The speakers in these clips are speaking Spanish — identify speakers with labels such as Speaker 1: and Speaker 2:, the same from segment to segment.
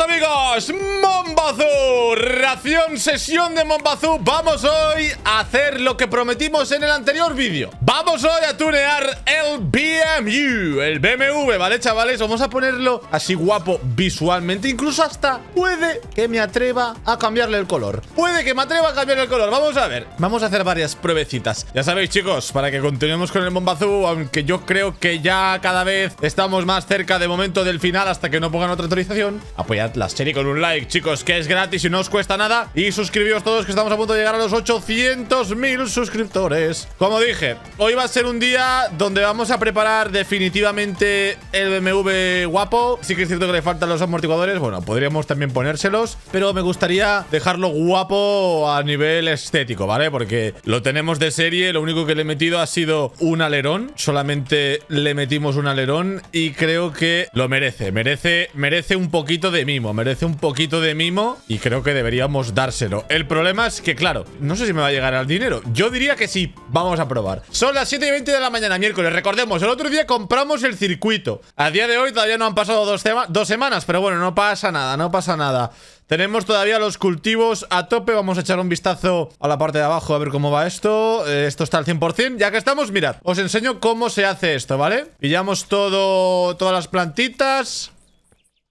Speaker 1: amigos, Mombazú, ración sesión de Mombazú Vamos hoy a hacer lo que prometimos en el anterior vídeo Vamos hoy a tunear el BMU, el BMW, ¿vale chavales? Vamos a ponerlo así guapo visualmente Incluso hasta puede que me atreva a cambiarle el color Puede que me atreva a cambiar el color, vamos a ver Vamos a hacer varias pruebecitas Ya sabéis chicos, para que continuemos con el Mombazú Aunque yo creo que ya cada vez estamos más cerca de momento del final Hasta que no pongan otra autorización Apoyar la serie con un like, chicos, que es gratis y no os cuesta nada. Y suscribíos todos, que estamos a punto de llegar a los 800.000 suscriptores. Como dije, hoy va a ser un día donde vamos a preparar definitivamente el BMW guapo. Sí que es cierto que le faltan los amortiguadores. Bueno, podríamos también ponérselos, pero me gustaría dejarlo guapo a nivel estético, ¿vale? Porque lo tenemos de serie, lo único que le he metido ha sido un alerón. Solamente le metimos un alerón y creo que lo merece. Merece, merece un poquito de mí merece un poquito de mimo y creo que deberíamos dárselo. El problema es que, claro, no sé si me va a llegar al dinero. Yo diría que sí, vamos a probar. Son las 7 y 20 de la mañana, miércoles. Recordemos, el otro día compramos el circuito. A día de hoy todavía no han pasado dos, semanas, pero bueno, no pasa nada, no pasa nada. Tenemos todavía los cultivos a tope Vamos a echar un vistazo a la parte de abajo A ver cómo va esto eh, Esto está al 100% Ya que estamos, mirad Os enseño cómo se hace esto, ¿vale? Pillamos todo, todas las plantitas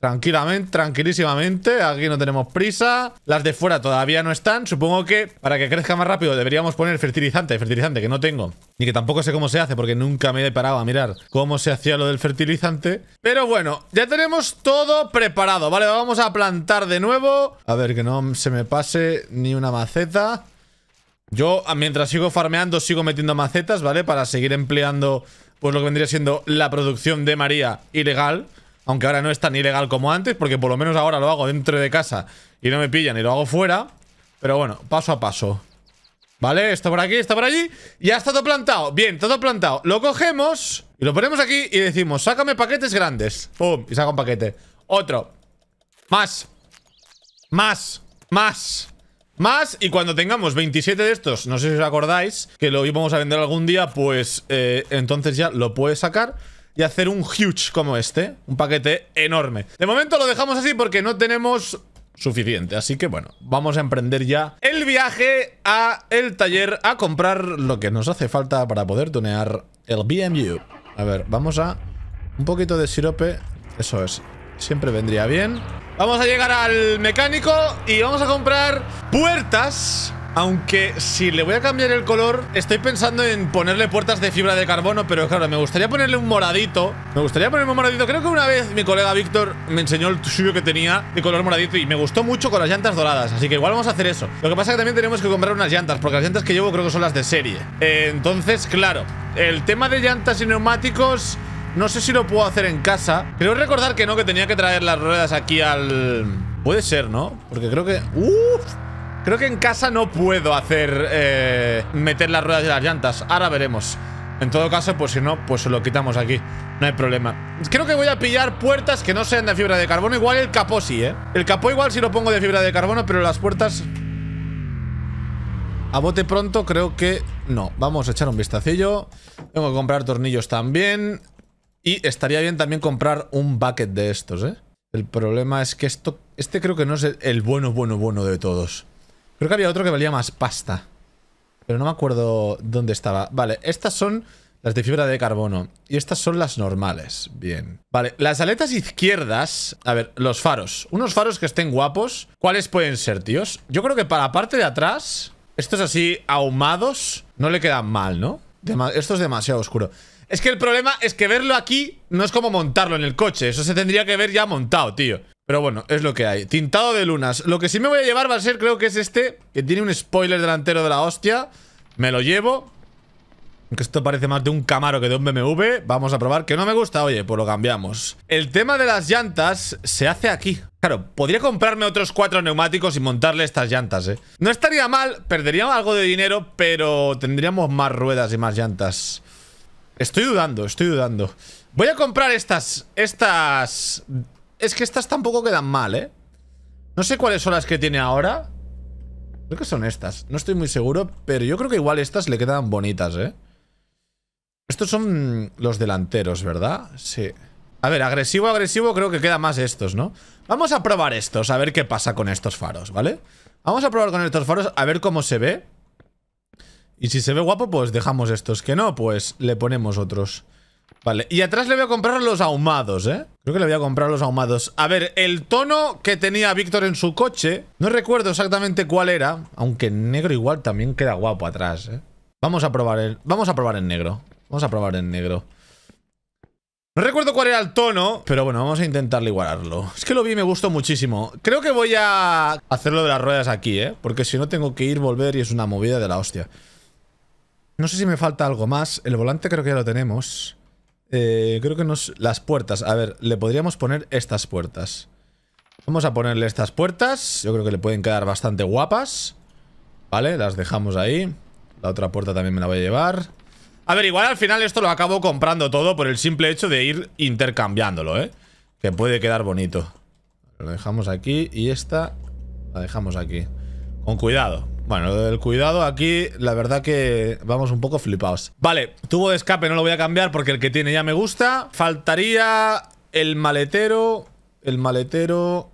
Speaker 1: Tranquilamente, tranquilísimamente, aquí no tenemos prisa Las de fuera todavía no están Supongo que para que crezca más rápido deberíamos poner fertilizante Fertilizante que no tengo Ni que tampoco sé cómo se hace porque nunca me he parado a mirar Cómo se hacía lo del fertilizante Pero bueno, ya tenemos todo preparado Vale, vamos a plantar de nuevo A ver, que no se me pase ni una maceta Yo, ah, mientras sigo farmeando, sigo metiendo macetas, ¿vale? Para seguir empleando, pues lo que vendría siendo la producción de María ilegal aunque ahora no es tan ilegal como antes, porque por lo menos ahora lo hago dentro de casa y no me pillan y lo hago fuera. Pero bueno, paso a paso. ¿Vale? Esto por aquí, esto por allí. Ya está todo plantado. Bien, todo plantado. Lo cogemos y lo ponemos aquí y decimos, sácame paquetes grandes. Pum, y saca un paquete. Otro. Más. Más. Más. Más, y cuando tengamos 27 de estos, no sé si os acordáis, que lo íbamos a vender algún día, pues eh, entonces ya lo puedes sacar y hacer un huge como este. Un paquete enorme. De momento lo dejamos así porque no tenemos suficiente. Así que bueno, vamos a emprender ya el viaje a el taller a comprar lo que nos hace falta para poder tunear el BMU. A ver, vamos a un poquito de sirope. Eso es, siempre vendría bien. Vamos a llegar al mecánico y vamos a comprar puertas aunque si le voy a cambiar el color, estoy pensando en ponerle puertas de fibra de carbono, pero claro, me gustaría ponerle un moradito. Me gustaría ponerle un moradito. Creo que una vez mi colega Víctor me enseñó el suyo que tenía de color moradito y me gustó mucho con las llantas doradas, así que igual vamos a hacer eso. Lo que pasa es que también tenemos que comprar unas llantas, porque las llantas que llevo creo que son las de serie. entonces, claro, el tema de llantas y neumáticos... No sé si lo puedo hacer en casa. Creo recordar que no, que tenía que traer las ruedas aquí al... Puede ser, ¿no? Porque creo que... ¡Uff! Creo que en casa no puedo hacer... Eh, meter las ruedas de las llantas. Ahora veremos. En todo caso, pues si no, pues lo quitamos aquí. No hay problema. Creo que voy a pillar puertas que no sean de fibra de carbono. Igual el capó sí, ¿eh? El capó igual sí lo pongo de fibra de carbono, pero las puertas... A bote pronto creo que no. Vamos a echar un vistacillo. Tengo que comprar tornillos también. Y estaría bien también comprar un bucket de estos, ¿eh? El problema es que esto... Este creo que no es el bueno, bueno, bueno de todos. Creo que había otro que valía más pasta. Pero no me acuerdo dónde estaba. Vale, estas son las de fibra de carbono. Y estas son las normales. Bien. Vale, las aletas izquierdas... A ver, los faros. Unos faros que estén guapos. ¿Cuáles pueden ser, tíos? Yo creo que para la parte de atrás... Estos así ahumados no le quedan mal, ¿no? esto es demasiado oscuro. Es que el problema es que verlo aquí no es como montarlo en el coche. Eso se tendría que ver ya montado, tío. Pero bueno, es lo que hay. Tintado de lunas. Lo que sí me voy a llevar va a ser, creo que es este, que tiene un spoiler delantero de la hostia. Me lo llevo. Aunque esto parece más de un Camaro que de un BMW. Vamos a probar. Que no me gusta, oye, pues lo cambiamos. El tema de las llantas se hace aquí. Claro, podría comprarme otros cuatro neumáticos y montarle estas llantas, ¿eh? No estaría mal, perderíamos algo de dinero, pero tendríamos más ruedas y más llantas. Estoy dudando, estoy dudando. Voy a comprar estas, estas es que estas tampoco quedan mal, ¿eh? No sé cuáles son las que tiene ahora. Creo que son estas. No estoy muy seguro, pero yo creo que igual estas le quedan bonitas, ¿eh? Estos son los delanteros, ¿verdad? Sí. A ver, agresivo, agresivo, creo que quedan más estos, ¿no? Vamos a probar estos, a ver qué pasa con estos faros, ¿vale? Vamos a probar con estos faros, a ver cómo se ve. Y si se ve guapo, pues dejamos estos. Que no, pues le ponemos otros. Vale, y atrás le voy a comprar los ahumados, ¿eh? Creo que le voy a comprar los ahumados. A ver, el tono que tenía Víctor en su coche, no recuerdo exactamente cuál era, aunque en negro igual también queda guapo atrás, ¿eh? Vamos a probar el, vamos a probar en negro. Vamos a probar en negro. No recuerdo cuál era el tono, pero bueno, vamos a intentar igualarlo. Es que lo vi y me gustó muchísimo. Creo que voy a hacerlo de las ruedas aquí, ¿eh? Porque si no tengo que ir, volver y es una movida de la hostia. No sé si me falta algo más. El volante creo que ya lo tenemos. Eh, creo que nos... Las puertas. A ver, le podríamos poner estas puertas. Vamos a ponerle estas puertas. Yo creo que le pueden quedar bastante guapas. Vale, las dejamos ahí. La otra puerta también me la voy a llevar. A ver, igual al final esto lo acabo comprando todo por el simple hecho de ir intercambiándolo, ¿eh? Que puede quedar bonito. Lo dejamos aquí y esta la dejamos aquí. Con cuidado. Bueno, lo del cuidado aquí, la verdad que vamos un poco flipados. Vale, tubo de escape no lo voy a cambiar porque el que tiene ya me gusta. Faltaría el maletero, el maletero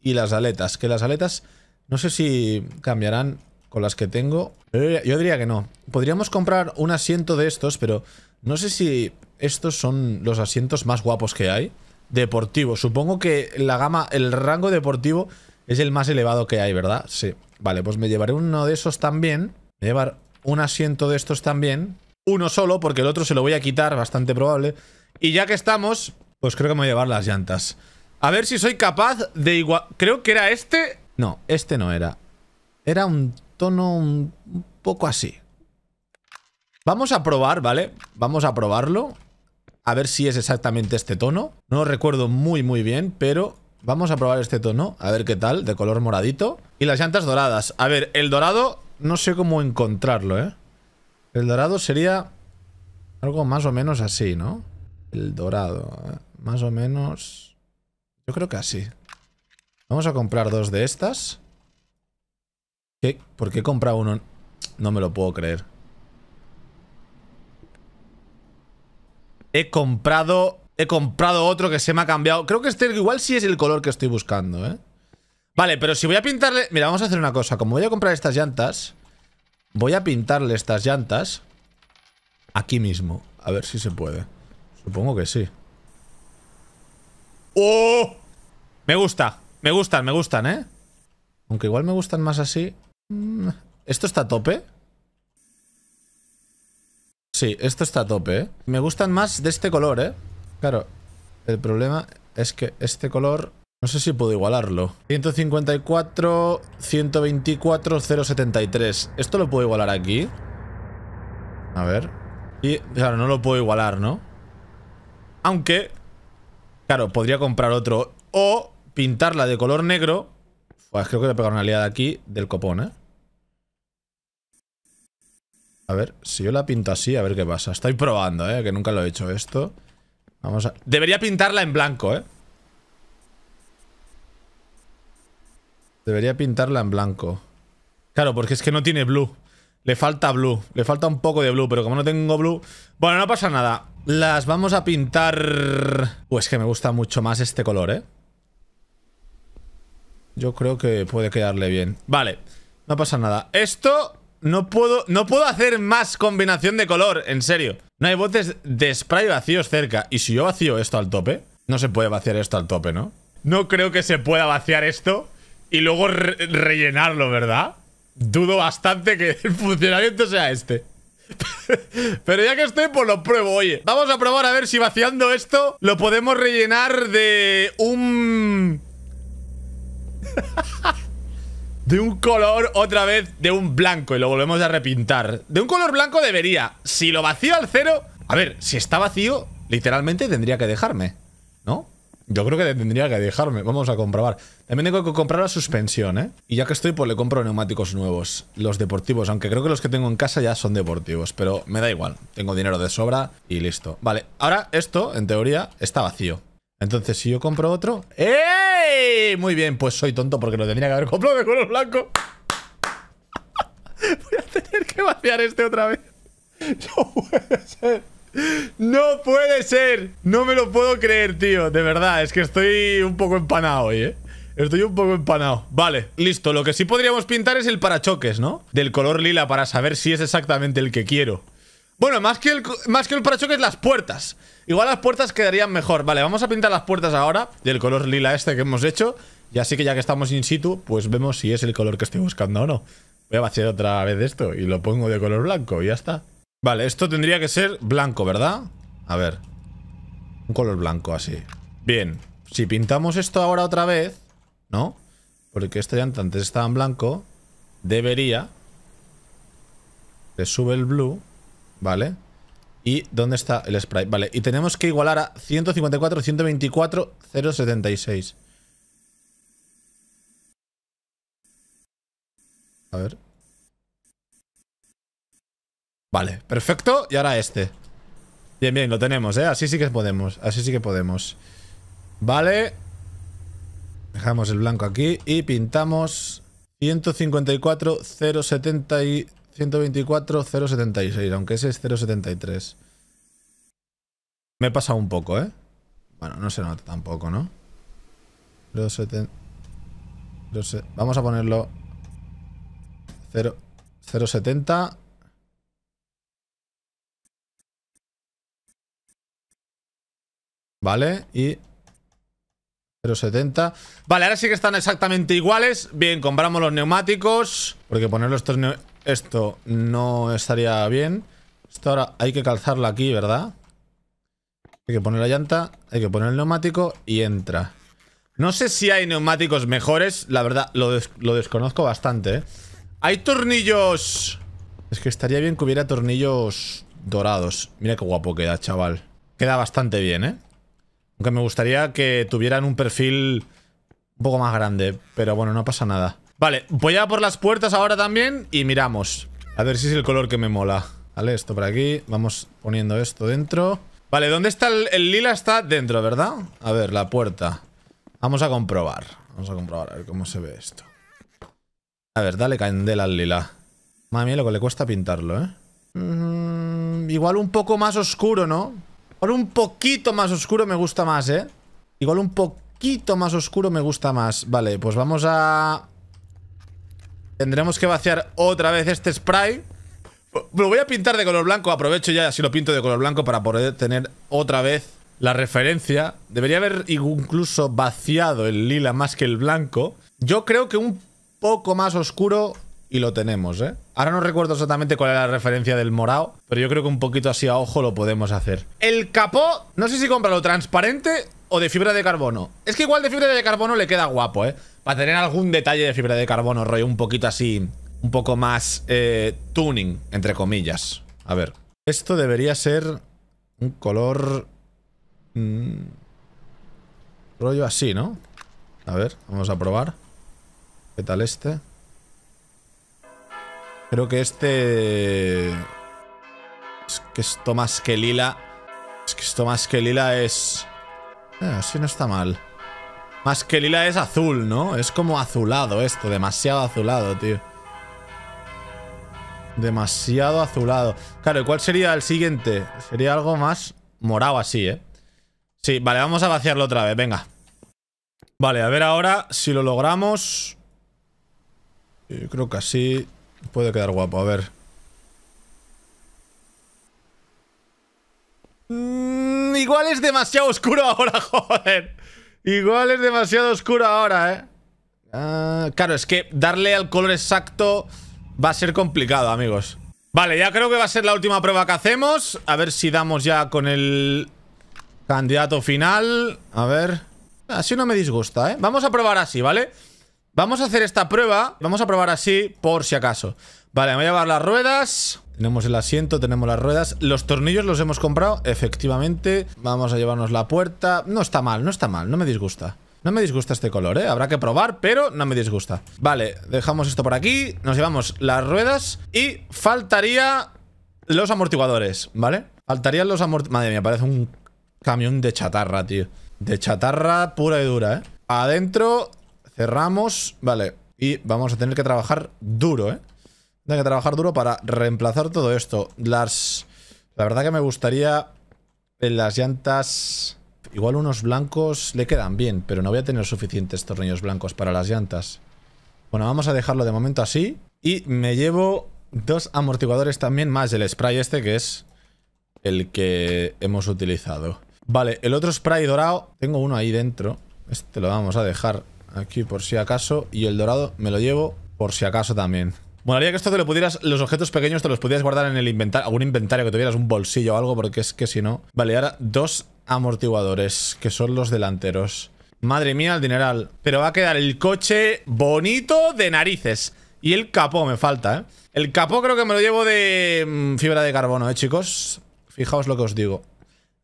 Speaker 1: y las aletas. Que las aletas no sé si cambiarán con las que tengo. Yo diría que no. Podríamos comprar un asiento de estos, pero no sé si estos son los asientos más guapos que hay. Deportivo. Supongo que la gama, el rango deportivo es el más elevado que hay, ¿verdad? Sí. Vale, pues me llevaré uno de esos también. Me llevar un asiento de estos también. Uno solo, porque el otro se lo voy a quitar, bastante probable. Y ya que estamos, pues creo que me voy a llevar las llantas. A ver si soy capaz de igual... Creo que era este. No, este no era. Era un tono un poco así. Vamos a probar, ¿vale? Vamos a probarlo. A ver si es exactamente este tono. No lo recuerdo muy, muy bien, pero Vamos a probar este tono, a ver qué tal, de color moradito. Y las llantas doradas. A ver, el dorado no sé cómo encontrarlo, ¿eh? El dorado sería algo más o menos así, ¿no? El dorado, ¿eh? más o menos... Yo creo que así. Vamos a comprar dos de estas. ¿Qué? ¿Por qué comprado uno? No me lo puedo creer. He comprado He comprado otro que se me ha cambiado. Creo que este igual sí es el color que estoy buscando, ¿eh? Vale, pero si voy a pintarle... Mira, vamos a hacer una cosa. Como voy a comprar estas llantas, voy a pintarle estas llantas aquí mismo. A ver si se puede. Supongo que sí. ¡Oh! Me gusta. Me gustan, me gustan, ¿eh? Aunque igual me gustan más así. Mm, ¿Esto está a tope? Sí, esto está a tope, ¿eh? Me gustan más de este color, ¿eh? Claro, el problema es que este color... No sé si puedo igualarlo. 154, 124, 073. ¿Esto lo puedo igualar aquí? A ver. Y, claro, no lo puedo igualar, ¿no? Aunque... Claro, podría comprar otro. O pintarla de color negro. Pues creo que voy a pegar una liada aquí del copón, ¿eh? A ver, si yo la pinto así, a ver qué pasa. Estoy probando, ¿eh? Que nunca lo he hecho esto. Debería pintarla en blanco, ¿eh? Debería pintarla en blanco. Claro, porque es que no tiene blue. Le falta blue. Le falta un poco de blue, pero como no tengo blue... Bueno, no pasa nada. Las vamos a pintar... Pues que me gusta mucho más este color, ¿eh? Yo creo que puede quedarle bien. Vale, no pasa nada. Esto no puedo, no puedo hacer más combinación de color, en serio. No hay botes de spray vacíos cerca. Y si yo vacío esto al tope, no se puede vaciar esto al tope, ¿no? No creo que se pueda vaciar esto y luego rellenarlo, ¿verdad? Dudo bastante que el funcionamiento sea este. Pero ya que estoy, pues lo pruebo, oye Vamos a probar a ver si vaciando esto Lo podemos rellenar de un... De un color, otra vez, de un blanco Y lo volvemos a repintar De un color blanco debería Si lo vacío al cero A ver, si está vacío, literalmente tendría que dejarme ¿No? Yo creo que tendría que dejarme Vamos a comprobar También tengo que comprar la suspensión, ¿eh? Y ya que estoy, pues le compro neumáticos nuevos Los deportivos, aunque creo que los que tengo en casa ya son deportivos Pero me da igual Tengo dinero de sobra y listo Vale, ahora esto, en teoría, está vacío entonces, si yo compro otro... ¡Ey! Muy bien, pues soy tonto porque lo tendría que haber comprado de color blanco. Voy a tener que vaciar este otra vez. No puede ser. No puede ser. No me lo puedo creer, tío. De verdad, es que estoy un poco empanado hoy, ¿eh? Estoy un poco empanado. Vale, listo. Lo que sí podríamos pintar es el parachoques, ¿no? Del color lila para saber si es exactamente el que quiero. Bueno, más que, el, más que el parachoques, las puertas. Igual las puertas quedarían mejor. Vale, vamos a pintar las puertas ahora del color lila este que hemos hecho. Y así que ya que estamos in situ, pues vemos si es el color que estoy buscando o no. Voy a vaciar otra vez esto y lo pongo de color blanco y ya está. Vale, esto tendría que ser blanco, ¿verdad? A ver. Un color blanco así. Bien. Si pintamos esto ahora otra vez, ¿no? Porque este ya antes estaba en blanco. Debería. Le sube el blue. Vale. ¿Y dónde está el sprite? Vale, y tenemos que igualar a 154, 124, 076. A ver. Vale, perfecto. Y ahora este. Bien, bien, lo tenemos, ¿eh? Así sí que podemos. Así sí que podemos. Vale. Dejamos el blanco aquí y pintamos 154, 076. 124, 124.076, aunque ese es 0.73. Me he pasado un poco, ¿eh? Bueno, no se nota tampoco, ¿no? 0.70... Vamos a ponerlo... 0.70... Vale, y 0,70. Vale, ahora sí que están exactamente iguales. Bien, compramos los neumáticos. Porque poner los tres neumáticos... Esto no estaría bien. Esto ahora hay que calzarla aquí, ¿verdad? Hay que poner la llanta, hay que poner el neumático y entra. No sé si hay neumáticos mejores, la verdad, lo, lo desconozco bastante. ¿eh? Hay tornillos... Es que estaría bien que hubiera tornillos dorados. Mira qué guapo queda, chaval. Queda bastante bien, ¿eh? Aunque me gustaría que tuvieran un perfil un poco más grande, pero bueno, no pasa nada. Vale, voy a por las puertas ahora también y miramos. A ver si es el color que me mola. Vale, esto por aquí. Vamos poniendo esto dentro. Vale, ¿dónde está el, lila? Está dentro, ¿verdad? A ver, la puerta. Vamos a comprobar. Vamos a comprobar a ver cómo se ve esto. A ver, dale candela al lila. Madre mía, lo que le cuesta pintarlo, ¿eh? Mm, igual un poco más oscuro, ¿no? Igual un poquito más oscuro me gusta más, ¿eh? Igual un poquito más oscuro me gusta más. Vale, pues vamos a... Tendremos que vaciar otra vez este spray Lo voy a pintar de color blanco Aprovecho ya si lo pinto de color blanco Para poder tener otra vez la referencia Debería haber incluso vaciado el lila más que el blanco Yo creo que un poco más oscuro y lo tenemos, ¿eh? Ahora no recuerdo exactamente cuál era la referencia del morado, pero yo creo que un poquito así a ojo lo podemos hacer. El capó, no sé si comprarlo transparente o de fibra de carbono. Es que igual de fibra de carbono le queda guapo, ¿eh? Para tener algún detalle de fibra de carbono, rollo un poquito así, un poco más eh, tuning, entre comillas. A ver. Esto debería ser un color... Mm, rollo así, ¿no? A ver, vamos a probar. ¿Qué tal este? Creo que este... Es que esto más que lila... Es que esto más que lila es así eh, no está mal. Más que lila es azul, ¿no? Es como azulado esto, demasiado azulado, tío. Demasiado azulado. Claro, ¿y cuál sería el siguiente? Sería algo más morado así, ¿eh? Sí, vale, vamos a vaciarlo otra vez, venga. Vale, a ver ahora si lo logramos. Yo creo que así puede quedar guapo, a ver. Mm, igual es demasiado oscuro ahora, joder. Igual es demasiado oscuro ahora, ¿eh? Ah, claro, es que darle al color exacto va a ser complicado, amigos. Vale, ya creo que va a ser la última prueba que hacemos. A ver si damos ya con el candidato final. A ver. Así no me disgusta, ¿eh? Vamos a probar así, ¿vale? Vamos a hacer esta prueba. Vamos a probar así por si acaso. Vale, me a llevar las ruedas. Tenemos el asiento, tenemos las ruedas. Los tornillos los hemos comprado, efectivamente. Vamos a llevarnos la puerta. No está mal, no está mal, no me disgusta. No me disgusta este color, ¿eh? Habrá que probar, pero no me disgusta. Vale, dejamos esto por aquí. Nos llevamos las ruedas y faltaría los amortiguadores, ¿vale? Faltarían los amortiguadores. Madre mía, parece un camión de chatarra, tío. De chatarra pura y dura, ¿eh? Adentro, cerramos, vale. Y vamos a tener que trabajar duro, ¿eh? Tengo que trabajar duro para reemplazar todo esto. Las... La verdad que me gustaría en las llantas... Igual unos blancos le quedan bien, pero no voy a tener suficientes tornillos blancos para las llantas. Bueno, vamos a dejarlo de momento así. Y me llevo dos amortiguadores también más el spray este que es el que hemos utilizado. Vale, el otro spray dorado, tengo uno ahí dentro. Este lo vamos a dejar aquí por si acaso. Y el dorado me lo llevo por si acaso también. Molaría que esto te lo pudieras, los objetos pequeños te los pudieras guardar en el inventario, algún inventario que tuvieras un bolsillo o algo, porque es que si no. Vale, ahora dos amortiguadores, que son los delanteros. Madre mía, el dineral. Pero va a quedar el coche bonito de narices. Y el capó me falta, ¿eh? El capó creo que me lo llevo de mm, fibra de carbono, ¿eh, chicos? Fijaos lo que os digo.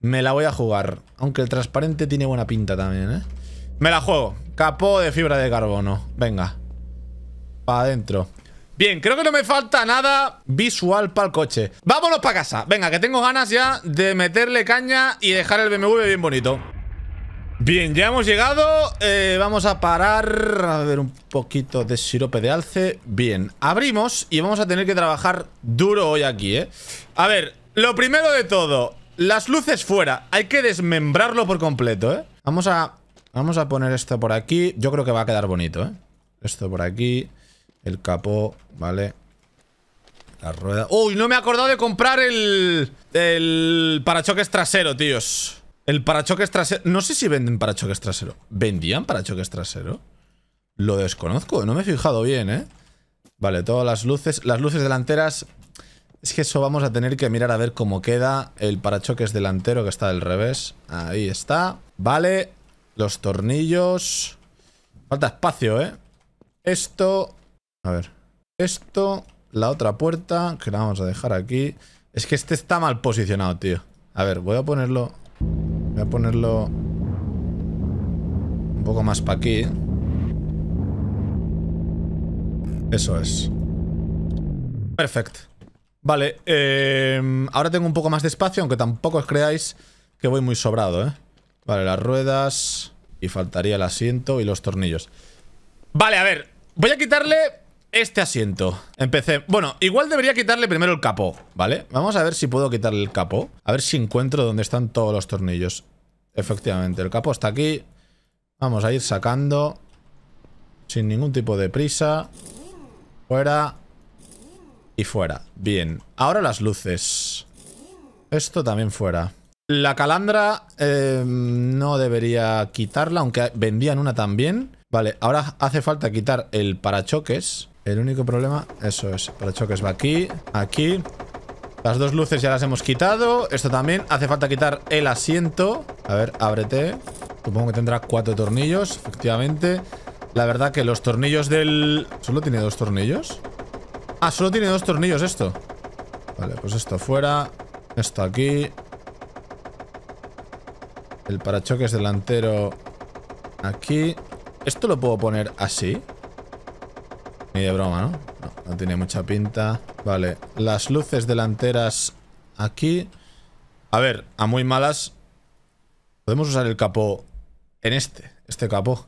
Speaker 1: Me la voy a jugar. Aunque el transparente tiene buena pinta también, ¿eh? Me la juego. Capó de fibra de carbono. Venga. Para adentro. Bien, creo que no me falta nada visual para el coche Vámonos para casa Venga, que tengo ganas ya de meterle caña y dejar el BMW bien bonito Bien, ya hemos llegado eh, Vamos a parar A ver, un poquito de sirope de alce Bien, abrimos y vamos a tener que trabajar duro hoy aquí, ¿eh? A ver, lo primero de todo Las luces fuera Hay que desmembrarlo por completo, ¿eh? Vamos a, vamos a poner esto por aquí Yo creo que va a quedar bonito, ¿eh? Esto por aquí el capó, vale. La rueda. ¡Uy! No me he acordado de comprar el. El parachoques trasero, tíos. El parachoques trasero. No sé si venden parachoques trasero. ¿Vendían parachoques trasero? Lo desconozco, no me he fijado bien, ¿eh? Vale, todas las luces. Las luces delanteras. Es que eso vamos a tener que mirar a ver cómo queda el parachoques delantero que está del revés. Ahí está. Vale. Los tornillos. Falta espacio, ¿eh? Esto a ver. Esto, la otra puerta, que la vamos a dejar aquí. Es que este está mal posicionado, tío. A ver, voy a ponerlo... Voy a ponerlo... Un poco más para aquí. Eso es. Perfecto. Vale, em, ahora tengo un poco más de espacio, aunque tampoco os creáis que voy muy sobrado, ¿eh? Vale, las ruedas y faltaría el asiento y los tornillos. Vale, a ver, voy a quitarle este asiento. Empecé. Bueno, igual debería quitarle primero el capó, ¿vale? Vamos a ver si puedo quitarle el capó. A ver si encuentro dónde están todos los tornillos. Efectivamente, el capó está aquí. Vamos a ir sacando. Sin ningún tipo de prisa. Fuera. Y fuera. Bien. Ahora las luces. Esto también fuera. La calandra eh, no debería quitarla, aunque vendían una también. Vale, ahora hace falta quitar el parachoques. El único problema, eso es, para choques va aquí, aquí. Las dos luces ya las hemos quitado. Esto también, hace falta quitar el asiento. A ver, ábrete. Supongo que tendrá cuatro tornillos, efectivamente. La verdad que los tornillos del... ¿Solo tiene dos tornillos? Ah, solo tiene dos tornillos esto. Vale, pues esto fuera. Esto aquí. El parachoques delantero aquí. ¿Esto lo puedo poner así? Ni de broma, ¿no? ¿no? tiene mucha pinta. Vale, las luces delanteras aquí. A ver, a muy malas. Podemos usar el capó en este, este capó.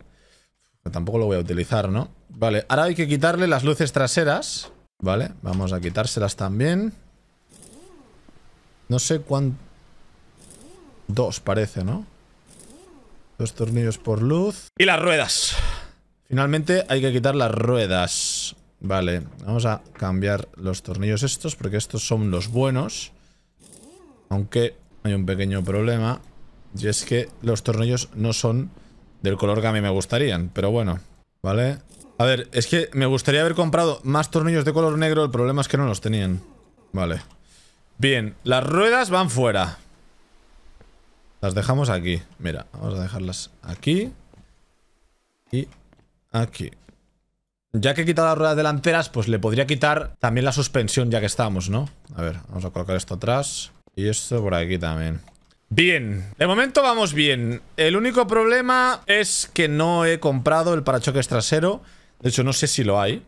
Speaker 1: tampoco lo voy a utilizar, ¿no? Vale, ahora hay que quitarle las luces traseras. Vale, vamos a quitárselas también. No sé cuán. Dos, parece, ¿no? Dos tornillos por luz. Y las ruedas. Finalmente hay que quitar las ruedas. Vale, vamos a cambiar los tornillos estos porque estos son los buenos. Aunque hay un pequeño problema y es que los tornillos no son del color que a mí me gustarían, pero bueno, ¿vale? A ver, es que me gustaría haber comprado más tornillos de color negro, el problema es que no los tenían. Vale. Bien, las ruedas van fuera. Las dejamos aquí. Mira, vamos a dejarlas aquí. Y aquí. Ya que he quitado las ruedas delanteras, pues le podría quitar también la suspensión ya que estamos, ¿no? A ver, vamos a colocar esto atrás. Y esto por aquí también. Bien, de momento vamos bien. El único problema es que no he comprado el parachoques trasero. De hecho, no sé si lo hay.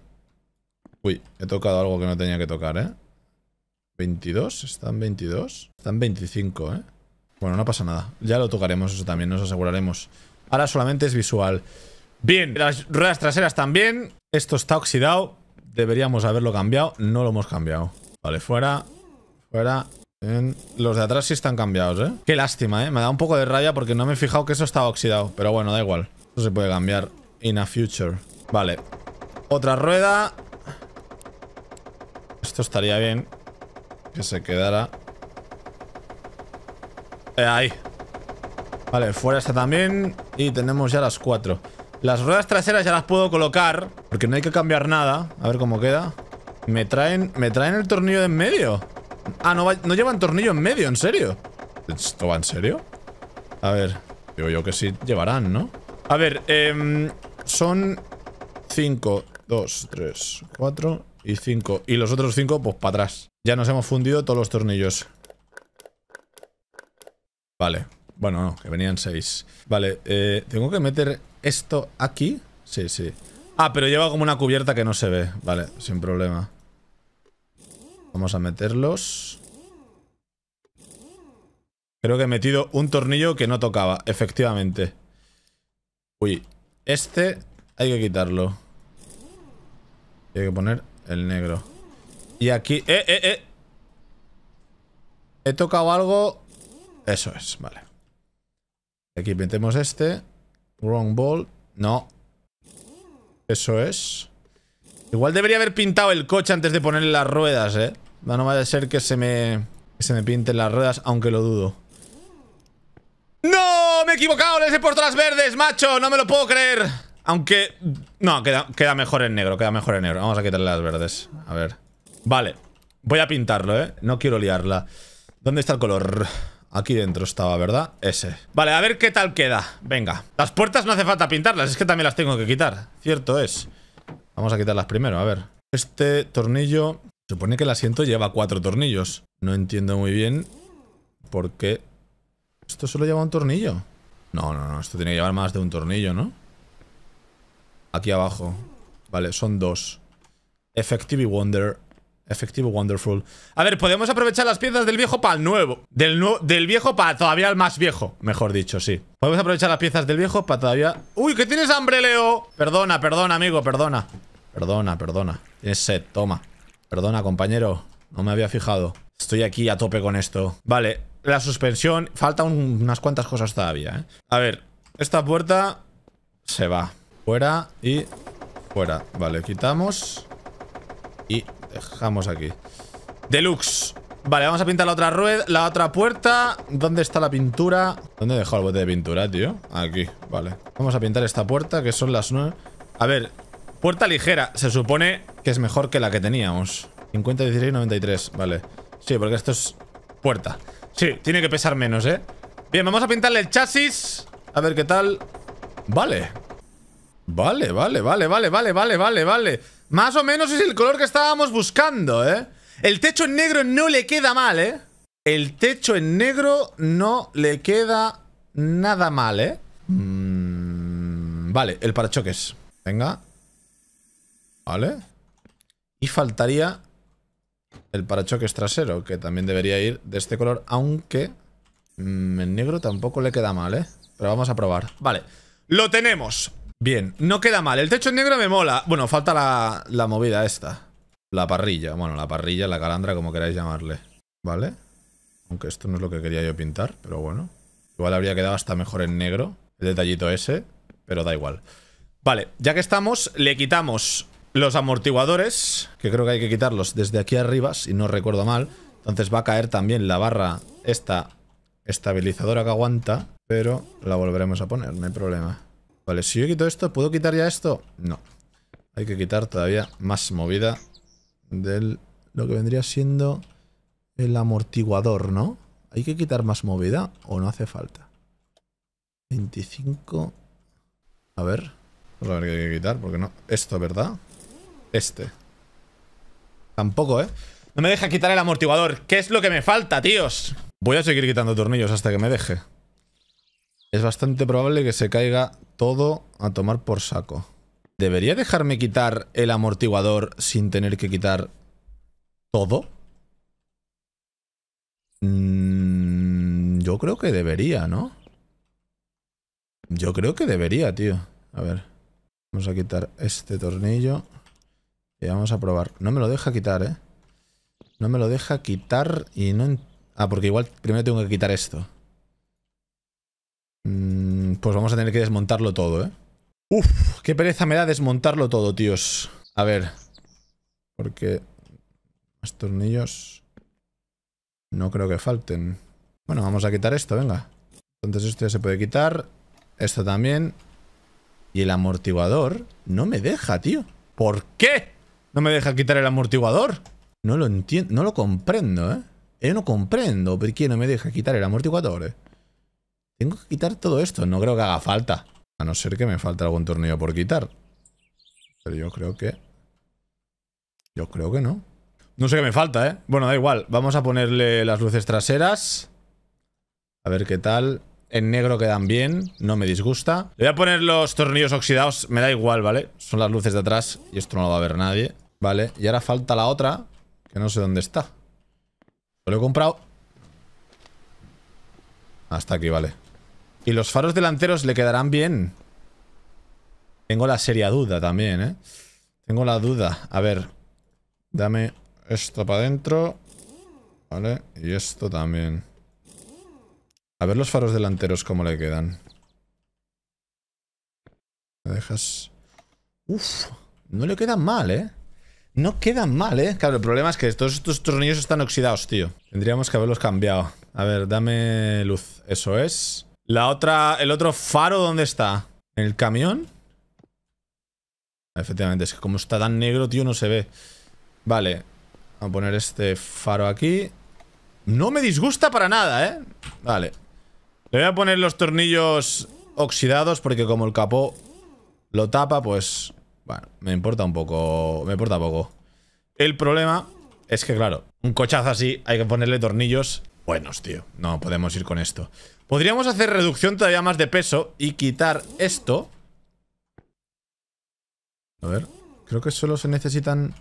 Speaker 1: Uy, he tocado algo que no tenía que tocar, ¿eh? 22, están 22. Están 25, ¿eh? Bueno, no pasa nada. Ya lo tocaremos eso también, nos aseguraremos. Ahora solamente es visual. Bien, las ruedas traseras también. Esto está oxidado. Deberíamos haberlo cambiado. No lo hemos cambiado. Vale, fuera. Fuera. Los de atrás sí están cambiados, ¿eh? Qué lástima, ¿eh? Me da un poco de raya porque no me he fijado que eso estaba oxidado. Pero bueno, da igual. Esto se puede cambiar in a future. Vale. Otra rueda. Esto estaría bien. Que se quedara. Eh, ahí. Vale, fuera está también. Y tenemos ya las cuatro. Las ruedas traseras ya las puedo colocar Porque no hay que cambiar nada A ver cómo queda Me traen, me traen el tornillo de en medio Ah, no, no llevan tornillo en medio, ¿en serio? ¿Esto va en serio? A ver, digo yo que sí llevarán, ¿no? A ver, em, son 5, 2, 3, 4 y 5 Y los otros cinco, pues para atrás Ya nos hemos fundido todos los tornillos Vale, bueno, no, que venían seis. Vale, eh, tengo que meter esto aquí? Sí, sí. Ah, pero lleva como una cubierta que no se ve. Vale, sin problema. Vamos a meterlos. Creo que he metido un tornillo que no tocaba, efectivamente. Uy, este hay que quitarlo. Hay que poner el negro. Y aquí... ¡Eh, eh, eh! He tocado algo... Eso es, vale. Aquí metemos este. Wrong ball. No. Eso es. Igual debería haber pintado el coche antes de ponerle las ruedas, ¿eh? No, no vaya a ser que se me... se me pinten las ruedas, aunque lo dudo. ¡No! ¡Me he equivocado! ¡Les he puesto las verdes, macho! ¡No me lo puedo creer! Aunque... No, queda, queda mejor en negro, queda mejor en negro. Vamos a quitarle las verdes. A ver. Vale. Voy a pintarlo, ¿eh? No quiero liarla. ¿Dónde está el color? Aquí dentro estaba, ¿verdad? Ese Vale, a ver qué tal queda Venga Las puertas no hace falta pintarlas Es que también las tengo que quitar Cierto es Vamos a quitarlas primero, a ver Este tornillo Supone que el asiento lleva cuatro tornillos No entiendo muy bien Por qué Esto solo lleva un tornillo No, no, no Esto tiene que llevar más de un tornillo, ¿no? Aquí abajo Vale, son dos Effective y Wonder Efectivo Wonderful. A ver, podemos aprovechar las piezas del viejo para el nuevo. Del, del viejo para todavía el más viejo, mejor dicho, sí. Podemos aprovechar las piezas del viejo para todavía... ¡Uy, que tienes hambre, Leo! Perdona, perdona, amigo, perdona. Perdona, perdona. Tienes sed, toma. Perdona, compañero. No me había fijado. Estoy aquí a tope con esto. Vale, la suspensión. Faltan unas cuantas cosas todavía, ¿eh? A ver, esta puerta se va. Fuera y fuera. Vale, quitamos. Y dejamos aquí. Deluxe. Vale, vamos a pintar la otra rueda, la otra puerta. ¿Dónde está la pintura? ¿Dónde he dejado el bote de pintura, tío? Aquí, vale. Vamos a pintar esta puerta, que son las nueve. A ver, puerta ligera. Se supone que es mejor que la que teníamos. 50, 16, 93, vale. Sí, porque esto es puerta. Sí, tiene que pesar menos, ¿eh? Bien, vamos a pintarle el chasis. A ver qué tal. Vale. Vale, vale, vale, vale, vale, vale, vale, vale. Más o menos es el color que estábamos buscando, ¿eh? El techo en negro no le queda mal, ¿eh? El techo en negro no le queda nada mal, ¿eh? Mm, vale, el parachoques. Venga. Vale. Y faltaría el parachoques trasero, que también debería ir de este color, aunque mm, en negro tampoco le queda mal, ¿eh? Pero vamos a probar. Vale, lo tenemos. Bien, no queda mal. El techo en negro me mola. Bueno, falta la, movida esta. La parrilla. Bueno, la parrilla, la calandra, como queráis llamarle. ¿Vale? Aunque esto no es lo que quería yo pintar, pero bueno. Igual habría quedado hasta mejor en negro. El detallito ese, pero da igual. Vale, ya que estamos, le quitamos los amortiguadores, que creo que hay que quitarlos desde aquí arriba, si no recuerdo mal. Entonces va a caer también la barra esta estabilizadora que aguanta, pero la volveremos a poner, no hay problema. Vale, si yo quito esto, ¿puedo quitar ya esto? No. Hay que quitar todavía más movida del lo que vendría siendo el amortiguador, ¿no? ¿Hay que quitar más movida o no hace falta? 25... A ver. vamos a ver qué hay que quitar, porque no... Esto, ¿verdad? Este. Tampoco, ¿eh? No me deja quitar el amortiguador. ¿Qué es lo que me falta, tíos? Voy a seguir quitando tornillos hasta que me deje. Es bastante probable que se caiga todo a tomar por saco. ¿Debería dejarme quitar el amortiguador sin tener que quitar todo? Mm, yo creo que debería, ¿no? Yo creo que debería, tío. A ver. Vamos a quitar este tornillo. Y vamos a probar. No me lo deja quitar, ¿eh? No me lo deja quitar y no... Ah, porque igual primero tengo que quitar esto. Mm, pues vamos a tener que desmontarlo todo, ¿eh? Uf, qué pereza me da desmontarlo todo, tíos. A ver. Porque... Más tornillos... No creo que falten. Bueno, vamos a quitar esto, venga. Entonces esto ya se puede quitar. Esto también. Y el amortiguador no me deja, tío. ¿Por qué? No me deja quitar el amortiguador. No lo entiendo, no lo comprendo, ¿eh? Yo no comprendo por qué no me deja quitar el amortiguador, ¿eh? Tengo que quitar todo esto. No creo que haga falta. A no ser que me falte algún tornillo por quitar. Pero yo creo que... Yo creo que no. No sé qué me falta, ¿eh? Bueno, da igual. Vamos a ponerle las luces traseras. A ver qué tal. En negro quedan bien. No me disgusta. Le voy a poner los tornillos oxidados. Me da igual, ¿vale? Son las luces de atrás y esto no lo va a ver nadie. Vale. Y ahora falta la otra, que no sé dónde está. Lo he comprado. Hasta aquí, vale. Y los faros delanteros le quedarán bien. Tengo la seria duda también, ¿eh? Tengo la duda. A ver. Dame esto para adentro. Vale. Y esto también. A ver los faros delanteros cómo le quedan. Me dejas... Uf. No le quedan mal, ¿eh? No quedan mal, ¿eh? Claro, el problema es que todos estos tornillos están oxidados, tío. Tendríamos que haberlos cambiado. A ver, dame luz. Eso es. La otra, el otro faro, ¿dónde está? ¿En el camión? Efectivamente, es que como está tan negro, tío, no se ve. Vale, vamos a poner este faro aquí. No me disgusta para nada, ¿eh? Vale. Le voy a poner los tornillos oxidados porque como el capó lo tapa, pues... Bueno, me importa un poco... Me importa poco. El problema es que, claro, un cochazo así hay que ponerle tornillos buenos, tío. No, podemos ir con esto. Podríamos hacer reducción todavía más de peso y quitar esto. A ver, creo que solo se necesitan...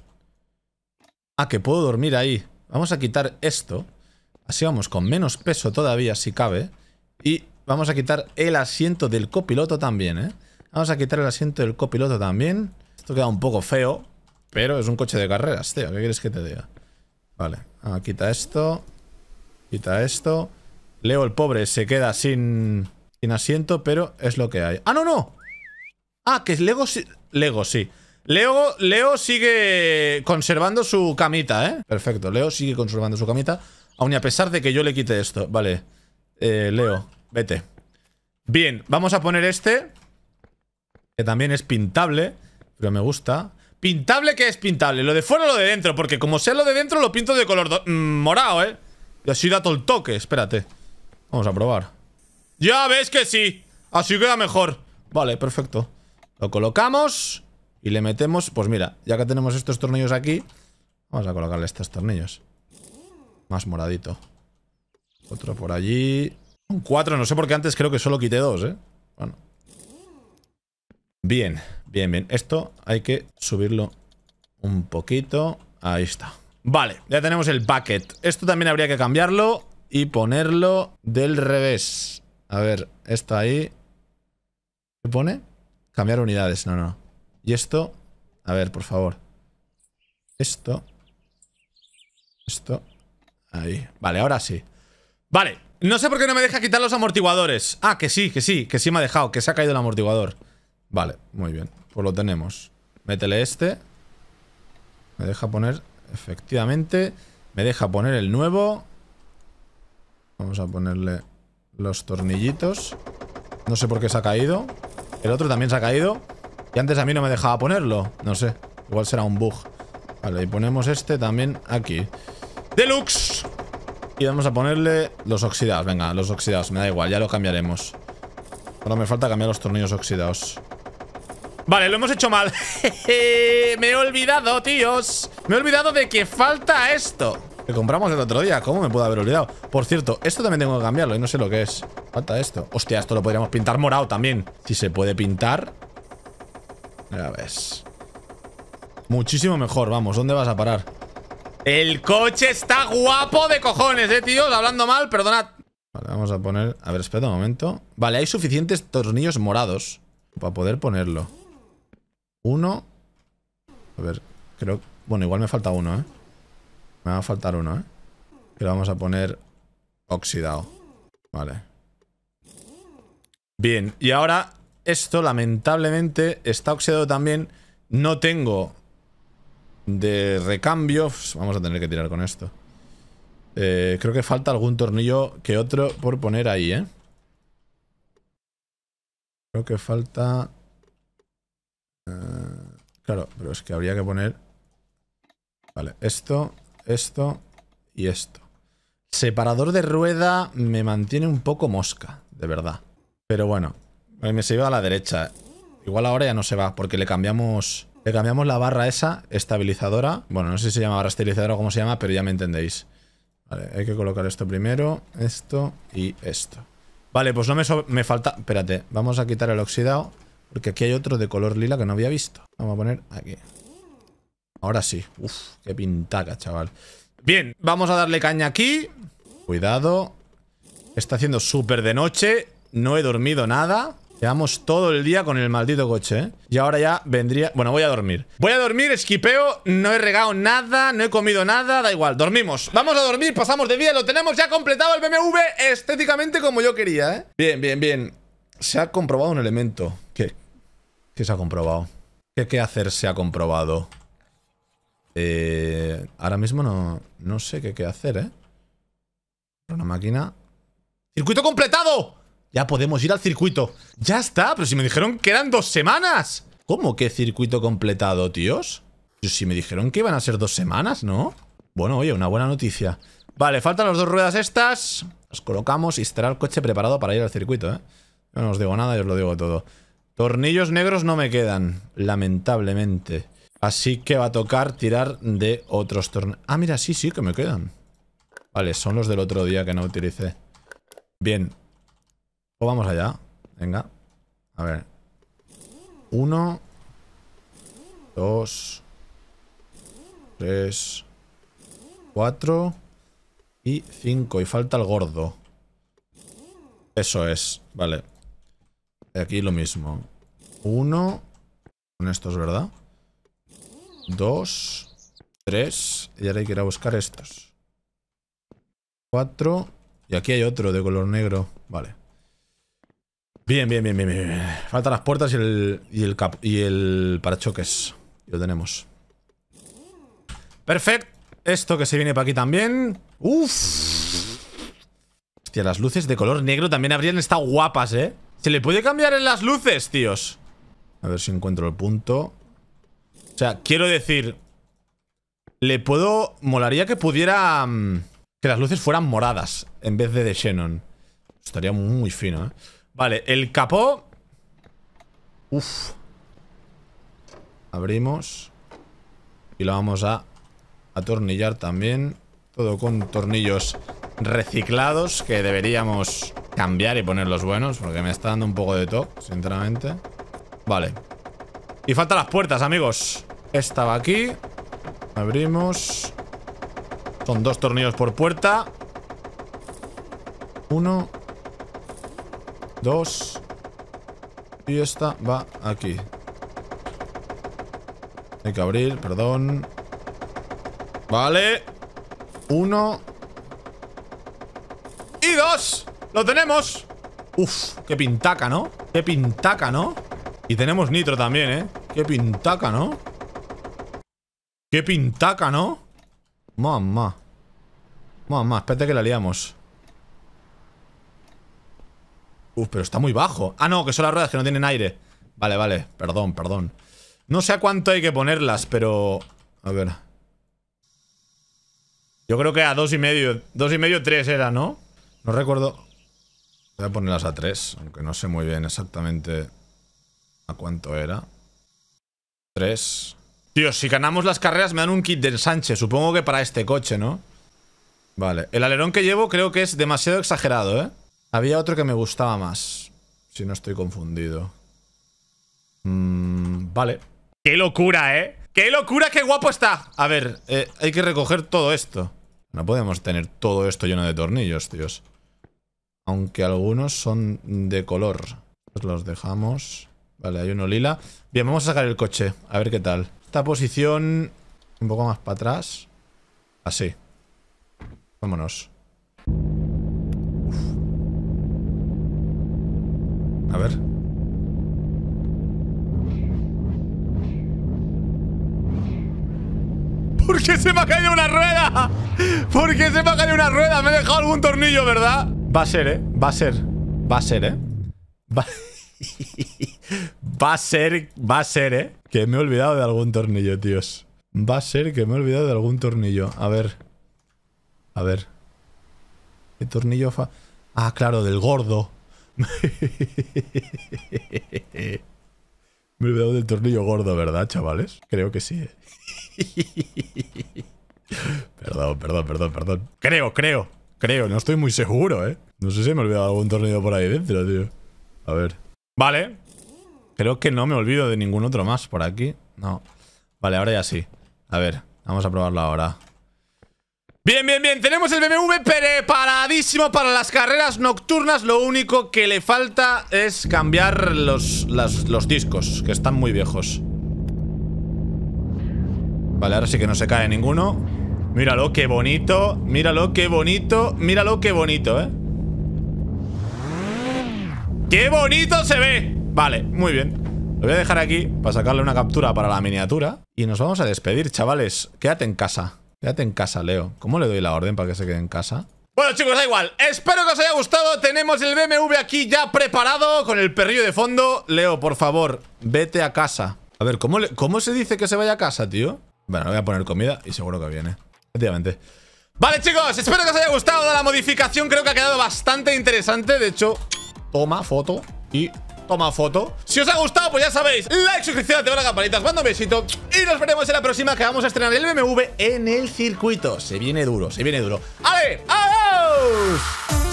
Speaker 1: Ah, que puedo dormir ahí. Vamos a quitar esto. Así vamos, con menos peso todavía, si cabe. Y vamos a quitar el asiento del copiloto también, ¿eh? Vamos a quitar el asiento del copiloto también. Esto queda un poco feo, pero es un coche de carreras, tío. ¿Qué quieres que te diga? Vale, ah, quita esto. Quita esto. Leo el pobre se queda sin, asiento, pero es lo que hay. ¡Ah, no, no! Ah, que Lego Lego sí. Leo, Leo sigue conservando su camita, ¿eh? Perfecto, Leo sigue conservando su camita. Aun y a pesar de que yo le quite esto. Vale. Eh, Leo, vete. Bien, vamos a poner este. Que también es pintable. Pero me gusta. Pintable que es pintable. Lo de fuera o lo de dentro. Porque como sea lo de dentro, lo pinto de color mm, morado, ¿eh? dato el toque, espérate Vamos a probar Ya ves que sí, así queda mejor Vale, perfecto Lo colocamos y le metemos Pues mira, ya que tenemos estos tornillos aquí Vamos a colocarle estos tornillos Más moradito Otro por allí Un cuatro, no sé por qué antes creo que solo quité dos, eh Bueno Bien, bien, bien Esto hay que subirlo un poquito Ahí está Vale, ya tenemos el bucket. Esto también habría que cambiarlo y ponerlo del revés. A ver, esto ahí. ¿Qué pone? Cambiar unidades, no, no. Y esto, a ver, por favor. Esto. Esto. Ahí. Vale, ahora sí. Vale, no sé por qué no me deja quitar los amortiguadores. Ah, que sí, que sí, que sí me ha dejado, que se ha caído el amortiguador. Vale, muy bien. Pues lo tenemos. Métele este. Me deja poner Efectivamente. Me deja poner el nuevo. Vamos a ponerle los tornillitos. No sé por qué se ha caído. El otro también se ha caído. Y antes a mí no me dejaba ponerlo. No sé. Igual será un bug. Vale, y ponemos este también aquí. ¡Deluxe! Y vamos a ponerle los oxidados. Venga, los oxidados. Me da igual, ya lo cambiaremos. Ahora me falta cambiar los tornillos oxidados. Vale, lo hemos hecho mal Me he olvidado, tíos Me he olvidado de que falta esto Que compramos el otro día, ¿cómo me puedo haber olvidado? Por cierto, esto también tengo que cambiarlo y no sé lo que es Falta esto Hostia, esto lo podríamos pintar morado también Si se puede pintar Ya Muchísimo mejor, vamos, ¿dónde vas a parar? El coche está guapo de cojones, eh, tíos Hablando mal, perdonad Vale, vamos a poner... A ver, espera un momento Vale, hay suficientes tornillos morados para poder ponerlo. Uno. A ver, creo... Bueno, igual me falta uno, ¿eh? Me va a faltar uno, ¿eh? Que lo vamos a poner oxidado. Vale. Bien, y ahora esto lamentablemente está oxidado también. No tengo de recambio. Vamos a tener que tirar con esto. Eh, creo que falta algún tornillo que otro por poner ahí, ¿eh? Creo que falta... Eh, claro, pero es que habría que poner... Vale, esto, esto y esto. Separador de rueda me mantiene un poco mosca, de verdad. Pero bueno, eh, me se iba a la derecha. Igual ahora ya no se va, porque le cambiamos... Le cambiamos la barra esa, estabilizadora. Bueno, no sé si se llama barra estabilizadora o cómo se llama, pero ya me entendéis. Vale, hay que colocar esto primero, esto y esto. Vale, pues no me, me falta... Espérate, vamos a quitar el oxidado. Porque aquí hay otro de color lila que no había visto. Vamos a poner aquí. Ahora sí. Uf, qué pintaca, chaval. Bien, vamos a darle caña aquí. Cuidado. Está haciendo súper de noche. No he dormido nada. Llevamos todo el día con el maldito coche, ¿eh? Y ahora ya vendría... Bueno, voy a dormir. Voy a dormir, esquipeo, no he regado nada, no he comido nada, da igual, dormimos. Vamos a dormir, pasamos de día, lo tenemos ya completado el BMW estéticamente como yo quería, ¿eh? Bien, bien, bien. Se ha comprobado un elemento. ¿Qué se ha comprobado? ¿Qué, qué hacer se ha comprobado? Eh, ahora mismo no, no sé qué, qué hacer, ¿eh? Una máquina... ¡Circuito completado! Ya podemos ir al circuito. ¡Ya está! Pero si me dijeron que eran dos semanas. ¿Cómo que circuito completado, tíos? Si me dijeron que iban a ser dos semanas, ¿no? Bueno, oye, una buena noticia. Vale, faltan las dos ruedas estas. Las colocamos y estará el coche preparado para ir al circuito, ¿eh? No os digo nada, yo os lo digo todo. Tornillos negros no me quedan, lamentablemente. Así que va a tocar tirar de otros tornillos. Ah, mira, sí, sí que me quedan. Vale, son los del otro día que no utilicé. Bien. ¿O vamos allá. Venga. A ver. Uno. Dos. Tres. Cuatro. Y cinco. Y falta el gordo. Eso es. Vale. Aquí lo mismo. Uno. Con estos, ¿verdad? Dos. Tres. Y ahora hay que ir a buscar estos. Cuatro. Y aquí hay otro de color negro. Vale. Bien, bien, bien, bien, bien. Faltan las puertas y el, y el, cap, y el parachoques. Lo tenemos. Perfecto. Esto que se viene para aquí también. Uf. Hostia, las luces de color negro también habrían estado guapas, ¿eh? Se le puede cambiar en las luces, tíos A ver si encuentro el punto O sea, quiero decir Le puedo... Molaría que pudiera... Mm, que las luces fueran moradas En vez de de Xenon Estaría muy fino, ¿eh? Vale, el capó Uf Abrimos Y lo vamos a Atornillar también todo con tornillos reciclados que deberíamos cambiar y poner los buenos porque me está dando un poco de toque, sinceramente. Vale. Y faltan las puertas, amigos. Estaba aquí. Abrimos. Son dos tornillos por puerta. Uno. Dos. Y esta va aquí. Hay que abrir, perdón. Vale. Uno. Y dos. Lo tenemos. Uf, qué pintaca, ¿no? Qué pintaca, ¿no? Y tenemos nitro también, ¿eh? Qué pintaca, ¿no? Qué pintaca, ¿no? Mamá. Mamá, espérate que la liamos. Uf, pero está muy bajo. Ah, no, que son las ruedas que no tienen aire. Vale, vale. Perdón, perdón. No sé a cuánto hay que ponerlas, pero... A ver... Yo creo que a dos y medio. Dos y medio, tres era, ¿no? No recuerdo. Voy a ponerlas a tres, aunque no sé muy bien exactamente a cuánto era. Tres. Tío, si ganamos las carreras me dan un kit de ensanche. Supongo que para este coche, ¿no? Vale. El alerón que llevo creo que es demasiado exagerado, ¿eh? Había otro que me gustaba más. Si no estoy confundido. Mm, vale. ¡Qué locura, eh! ¡Qué locura, qué guapo está! A ver, eh, hay que recoger todo esto. No podemos tener todo esto lleno de tornillos, tíos. Aunque algunos son de color. Pues los dejamos. Vale, hay uno lila. Bien, vamos a sacar el coche. A ver qué tal. Esta posición... Un poco más para atrás. Así. Vámonos. A ver. ¿Por qué se me ha caído una rueda? ¿Por qué se me ha caído una rueda? Me he dejado algún tornillo, ¿verdad? Va a ser, ¿eh? Va a ser. Va a ser, ¿eh? Va... va a ser, va a ser, ¿eh? Que me he olvidado de algún tornillo, tíos. Va a ser que me he olvidado de algún tornillo. A ver. A ver. ¿Qué tornillo fa... Ah, claro, del gordo. Me he olvidado del tornillo gordo, ¿verdad, chavales? Creo que sí. ¿eh? perdón, perdón, perdón, perdón. Creo, creo, creo. No estoy muy seguro, ¿eh? No sé si me he olvidado algún tornillo por ahí dentro, tío. A ver. Vale. Creo que no me olvido de ningún otro más por aquí. No. Vale, ahora ya sí. A ver, vamos a probarlo ahora. Bien, bien, bien, tenemos el BMW preparadísimo para las carreras nocturnas Lo único que le falta es cambiar los, discos, que están muy viejos Vale, ahora sí que no se cae ninguno Míralo, qué bonito, míralo, qué bonito, míralo, qué bonito, ¿eh? ¡Qué bonito se ve! Vale, muy bien lo voy a dejar aquí para sacarle una captura para la miniatura Y nos vamos a despedir, chavales Quédate en casa Quédate en casa, Leo. ¿Cómo le doy la orden para que se quede en casa? Bueno chicos, da igual, espero que os haya gustado Tenemos el BMW aquí ya preparado Con el perrillo de fondo Leo, por favor, vete a casa A ver, ¿cómo, ¿cómo se dice que se vaya a casa, tío? Bueno, voy a poner comida y seguro que viene Efectivamente Vale chicos, espero que os haya gustado la modificación Creo que ha quedado bastante interesante De hecho, toma foto y Toma foto Si os ha gustado, pues ya sabéis Like, suscripción, activar la campanita Os mando un besito Y nos veremos en la próxima Que vamos a estrenar el BMW en el circuito Se viene duro, se viene duro ¡Ale! ¡Adiós!